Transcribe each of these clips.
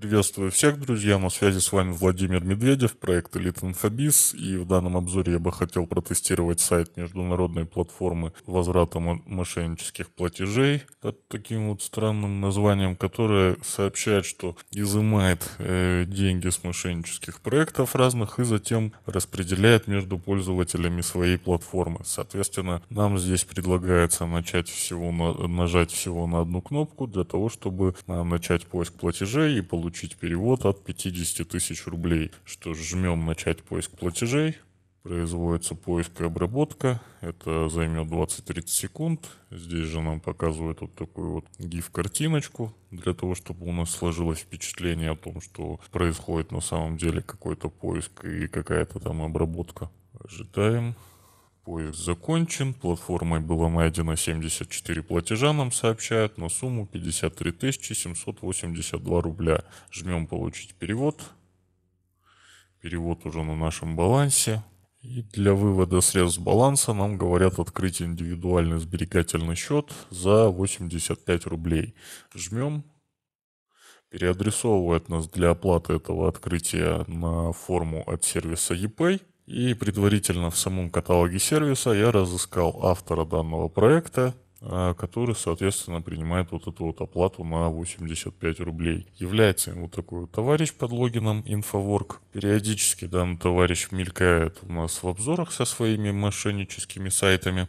Приветствую всех, друзья. На связи с вами Владимир Медведев, проект Elite Infobis. И в данном обзоре я бы хотел протестировать сайт международной платформы возврата мошеннических платежей под таким вот странным названием, которое сообщает, что изымает э, деньги с мошеннических проектов разных и затем распределяет между пользователями своей платформы. Соответственно, нам здесь предлагается начать всего на, нажать всего на одну кнопку для того, чтобы э, начать поиск платежей и получить получить перевод от 50 тысяч рублей. Что ж, жмем «Начать поиск платежей». Производится поиск и обработка. Это займет 20-30 секунд. Здесь же нам показывают вот такую вот gif картиночку для того, чтобы у нас сложилось впечатление о том, что происходит на самом деле какой-то поиск и какая-то там обработка. Ожидаем. Поиск закончен, платформой было найдено 74 платежа, нам сообщают, на сумму 53 782 рубля. Жмем «Получить перевод». Перевод уже на нашем балансе. И для вывода средств баланса нам говорят открыть индивидуальный сберегательный счет за 85 рублей. Жмем переадресовывает нас для оплаты этого открытия на форму от сервиса ePay. И предварительно в самом каталоге сервиса я разыскал автора данного проекта, э, который, соответственно, принимает вот эту вот оплату на 85 рублей. Является им вот такой вот товарищ под логином InfoWork. Периодически данный товарищ мелькает у нас в обзорах со своими мошенническими сайтами.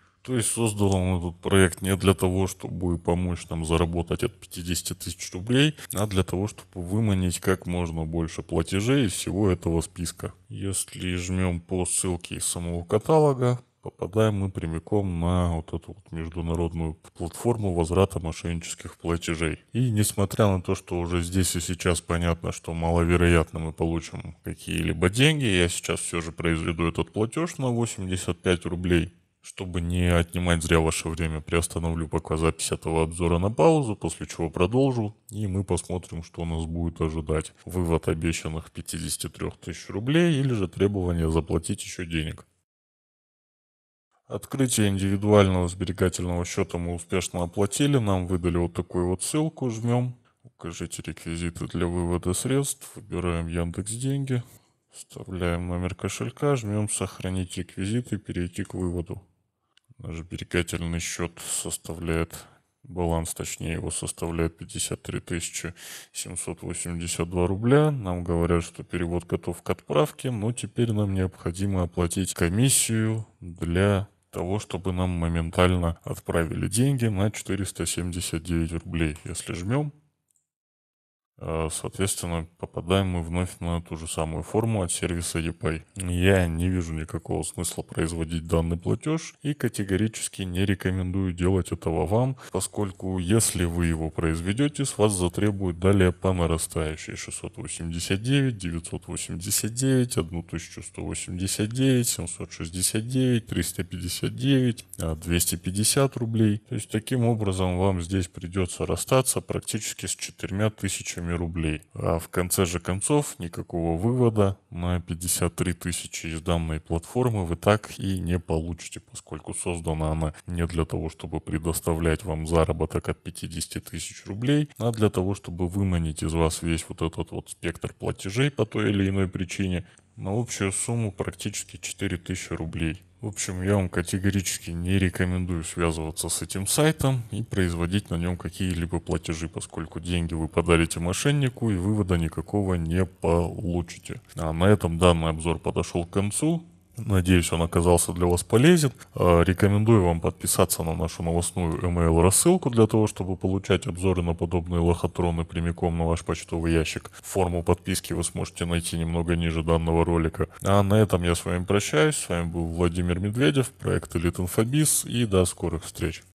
То есть создал он этот проект не для того, чтобы помочь там заработать от 50 тысяч рублей, а для того, чтобы выманить как можно больше платежей из всего этого списка. Если жмем по ссылке из самого каталога, попадаем мы прямиком на вот эту вот международную платформу возврата мошеннических платежей. И несмотря на то, что уже здесь и сейчас понятно, что маловероятно мы получим какие-либо деньги, я сейчас все же произведу этот платеж на 85 рублей. Чтобы не отнимать зря ваше время, приостановлю пока запись этого обзора на паузу, после чего продолжу, и мы посмотрим, что нас будет ожидать. Вывод обещанных 53 тысяч рублей или же требование заплатить еще денег. Открытие индивидуального сберегательного счета мы успешно оплатили, нам выдали вот такую вот ссылку, жмем, укажите реквизиты для вывода средств, выбираем Яндекс Деньги, вставляем номер кошелька, жмем сохранить реквизиты, перейти к выводу. Наш сберегательный счет составляет, баланс точнее его составляет 53 782 рубля. Нам говорят, что перевод готов к отправке, но теперь нам необходимо оплатить комиссию для того, чтобы нам моментально отправили деньги на 479 рублей. Если жмем, Э, соответственно, попадаем мы вновь на ту же самую форму от сервиса ePay. Я не вижу никакого смысла производить данный платеж и категорически не рекомендую делать этого вам, поскольку если вы его произведете, с вас затребуют далее по нарастающей 689, 989, 1189, 769, 359, 250 рублей. То есть таким образом вам здесь придется расстаться практически с четырьмя тысячами тысячами рублей. А в конце же концов никакого вывода на 53 тысячи из данной платформы вы так и не получите, поскольку создана она не для того, чтобы предоставлять вам заработок от 50 тысяч рублей, а для того, чтобы выманить из вас весь вот этот вот спектр платежей по той или иной причине на общую сумму практически 4000 рублей. В общем, я вам категорически не рекомендую связываться с этим сайтом и производить на нем какие-либо платежи, поскольку деньги вы подарите мошеннику и вывода никакого не получите. А на этом данный обзор подошел к концу. Надеюсь, он оказался для вас полезен. Э, рекомендую вам подписаться на нашу новостную email рассылку для того, чтобы получать обзоры на подобные лохотроны прямиком на ваш почтовый ящик. Форму подписки вы сможете найти немного ниже данного ролика. А на этом я с вами прощаюсь. С вами был Владимир Медведев, проект Elite Infobis и до скорых встреч.